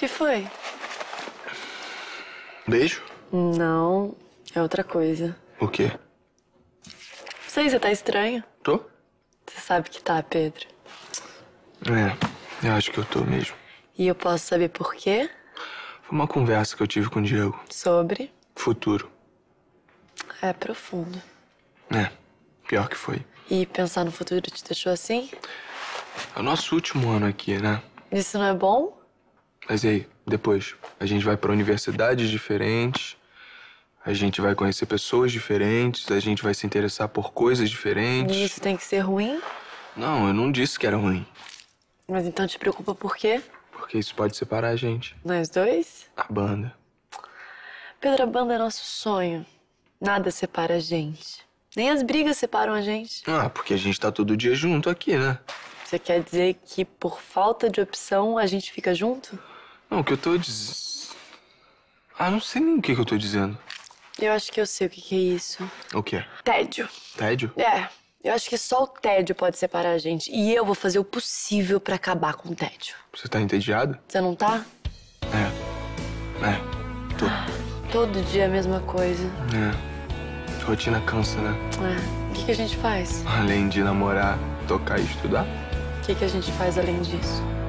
que foi? Beijo? Não, é outra coisa. O quê? Não sei, você tá estranho? Tô. Você sabe que tá, Pedro. É, eu acho que eu tô mesmo. E eu posso saber por quê? Foi uma conversa que eu tive com o Diego. Sobre? Futuro. É profundo. É, pior que foi. E pensar no futuro te deixou assim? É o nosso último ano aqui, né? Isso não é bom? Mas e aí, depois? A gente vai para universidades diferentes, a gente vai conhecer pessoas diferentes, a gente vai se interessar por coisas diferentes. E isso tem que ser ruim? Não, eu não disse que era ruim. Mas então te preocupa por quê? Porque isso pode separar a gente. Nós dois? A banda. Pedro, a banda é nosso sonho. Nada separa a gente. Nem as brigas separam a gente. Ah, porque a gente tá todo dia junto aqui, né? Você quer dizer que por falta de opção a gente fica junto? Não, o que eu tô dizendo. Ah, não sei nem o que, que eu tô dizendo. Eu acho que eu sei o que, que é isso. O que é? Tédio. Tédio? É. Eu acho que só o tédio pode separar a gente. E eu vou fazer o possível para acabar com o tédio. Você tá entediado? Você não tá? É. É. Tô. Todo dia a mesma coisa. É. Rotina cansa, né? É. O que, que a gente faz? Além de namorar, tocar e estudar? O que, que a gente faz além disso?